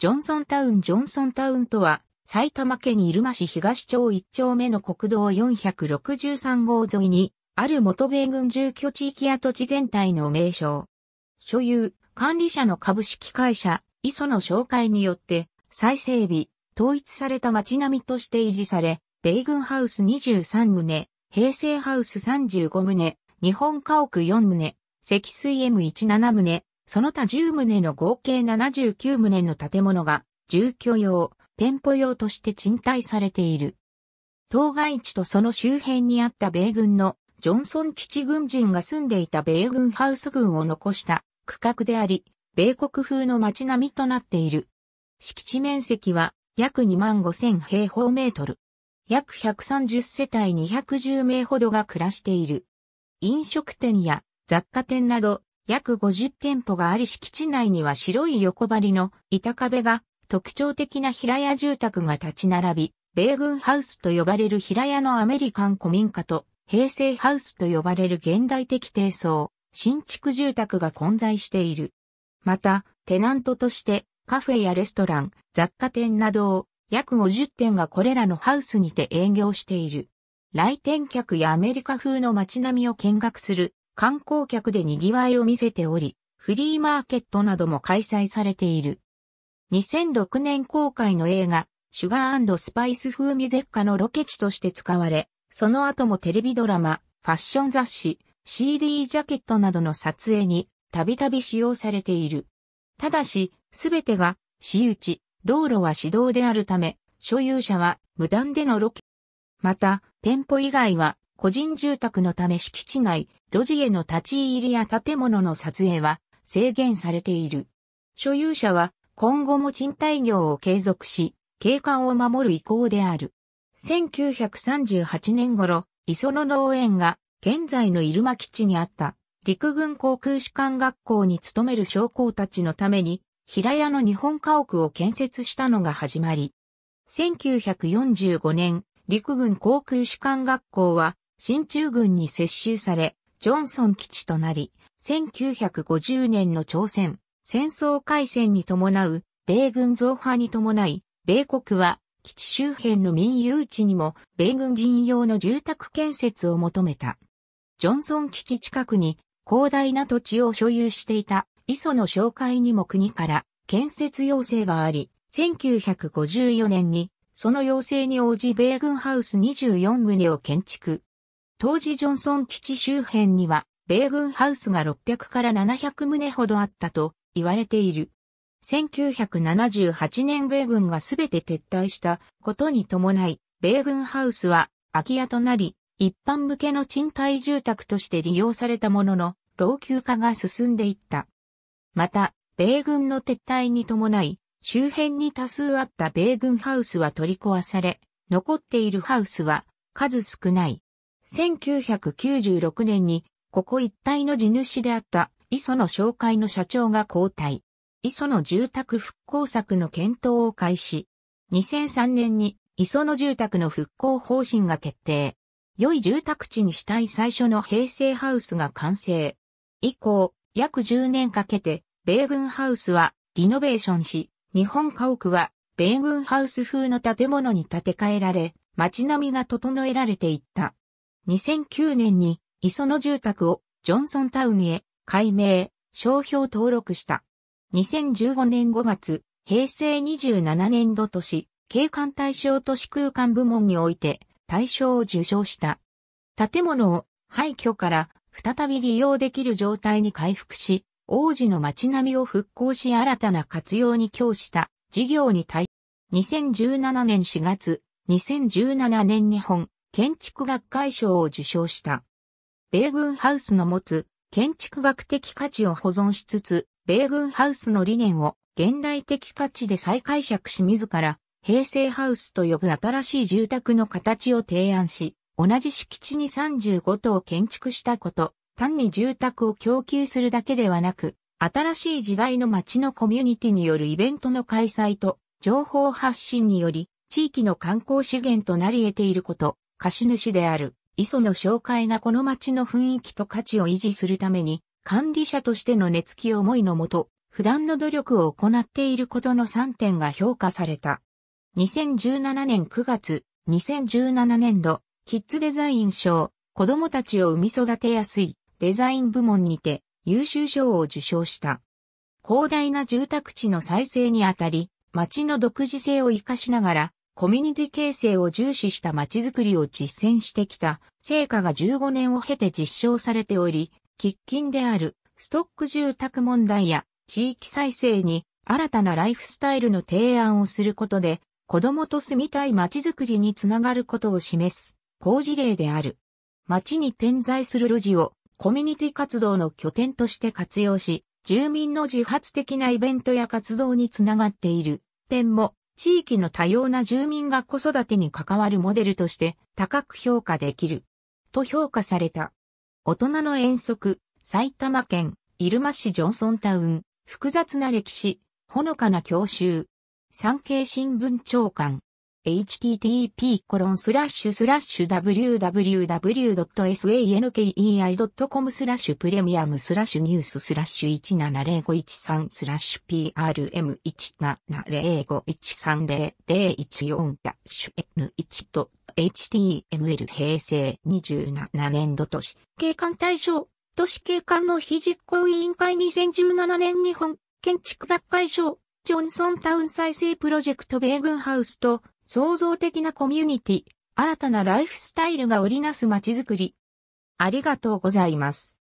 ジョンソンタウンジョンソンタウンとは、埼玉県入間市東町1丁目の国道463号沿いに、ある元米軍住居地域や土地全体の名称。所有、管理者の株式会社、磯の紹介によって、再整備、統一された街並みとして維持され、米軍ハウス23棟、平成ハウス35棟、日本家屋4棟、積水 M17 棟、その他10棟の合計79棟の建物が、住居用、店舗用として賃貸されている。当該地とその周辺にあった米軍のジョンソン基地軍人が住んでいた米軍ハウス群を残した区画であり、米国風の街並みとなっている。敷地面積は約2万5千平方メートル。約130世帯210名ほどが暮らしている。飲食店や雑貨店など約50店舗があり敷地内には白い横張りの板壁が特徴的な平屋住宅が立ち並び、米軍ハウスと呼ばれる平屋のアメリカン古民家と平成ハウスと呼ばれる現代的低層、新築住宅が混在している。また、テナントとしてカフェやレストラン、雑貨店などを約50店がこれらのハウスにて営業している。来店客やアメリカ風の街並みを見学する観光客で賑わいを見せており、フリーマーケットなども開催されている。2006年公開の映画、シュガースパイス風味絶果のロケ地として使われ、その後もテレビドラマ、ファッション雑誌、CD ジャケットなどの撮影にたびたび使用されている。ただし、すべてが私有地、道路は市道であるため、所有者は無断でのロケ。また、店舗以外は個人住宅のため敷地内、路地への立ち入りや建物の撮影は制限されている。所有者は今後も賃貸業を継続し、景観を守る意向である。1938年頃、磯野農園が現在の入間基地にあった陸軍航空士官学校に勤める将校たちのために平屋の日本家屋を建設したのが始まり、1945年陸軍航空士官学校は新中軍に接収され、ジョンソン基地となり、1950年の朝鮮、戦争開戦に伴う、米軍増派に伴い、米国は基地周辺の民有地にも米軍人用の住宅建設を求めた。ジョンソン基地近くに広大な土地を所有していた磯の紹介にも国から建設要請があり、1954年にその要請に応じ米軍ハウス24棟を建築、当時ジョンソン基地周辺には、米軍ハウスが600から700棟ほどあったと言われている。1978年米軍がすべて撤退したことに伴い、米軍ハウスは空き家となり、一般向けの賃貸住宅として利用されたものの、老朽化が進んでいった。また、米軍の撤退に伴い、周辺に多数あった米軍ハウスは取り壊され、残っているハウスは数少ない。1996年に、ここ一帯の地主であった磯野商会の社長が交代。磯野住宅復興策の検討を開始。2003年に磯野住宅の復興方針が決定。良い住宅地にしたい最初の平成ハウスが完成。以降、約10年かけて、米軍ハウスはリノベーションし、日本家屋は米軍ハウス風の建物に建て替えられ、街並みが整えられていった。2009年に磯野住宅をジョンソンタウンへ改名、商標登録した。2015年5月、平成27年度都市、景観対象都市空間部門において大賞を受賞した。建物を廃墟から再び利用できる状態に回復し、王子の街並みを復興し新たな活用に供した事業に対、2017年4月、2017年日本建築学会賞を受賞した。米軍ハウスの持つ建築学的価値を保存しつつ、米軍ハウスの理念を現代的価値で再解釈し自ら、平成ハウスと呼ぶ新しい住宅の形を提案し、同じ敷地に35棟建築したこと、単に住宅を供給するだけではなく、新しい時代の街のコミュニティによるイベントの開催と、情報発信により、地域の観光資源となり得ていること、貸主である、磯の紹介がこの町の雰囲気と価値を維持するために、管理者としての熱き思いのもと、普段の努力を行っていることの3点が評価された。2017年9月、2017年度、キッズデザイン賞、子供たちを産み育てやすい、デザイン部門にて、優秀賞を受賞した。広大な住宅地の再生にあたり、町の独自性を活かしながら、コミュニティ形成を重視した街づくりを実践してきた成果が15年を経て実証されており、喫緊であるストック住宅問題や地域再生に新たなライフスタイルの提案をすることで、子供と住みたい街づくりにつながることを示す好事例である。街に点在する路地をコミュニティ活動の拠点として活用し、住民の自発的なイベントや活動につながっている点も地域の多様な住民が子育てに関わるモデルとして高く評価できる。と評価された。大人の遠足、埼玉県、入間市ジョンソンタウン、複雑な歴史、ほのかな郷愁。産経新聞長官。http://www.sankei.com スラッシュプレミアムスラッシュニューススラッシュ170513スラッシュ PRM1705130014 ダッシュ N1 と HTML 平成27年度都市景観対象都市景観の非実行委員会2017年日本建築学会賞ジョンソンタウン再生プロジェクト米軍ハウスと創造的なコミュニティ、新たなライフスタイルが織りなす街づくり。ありがとうございます。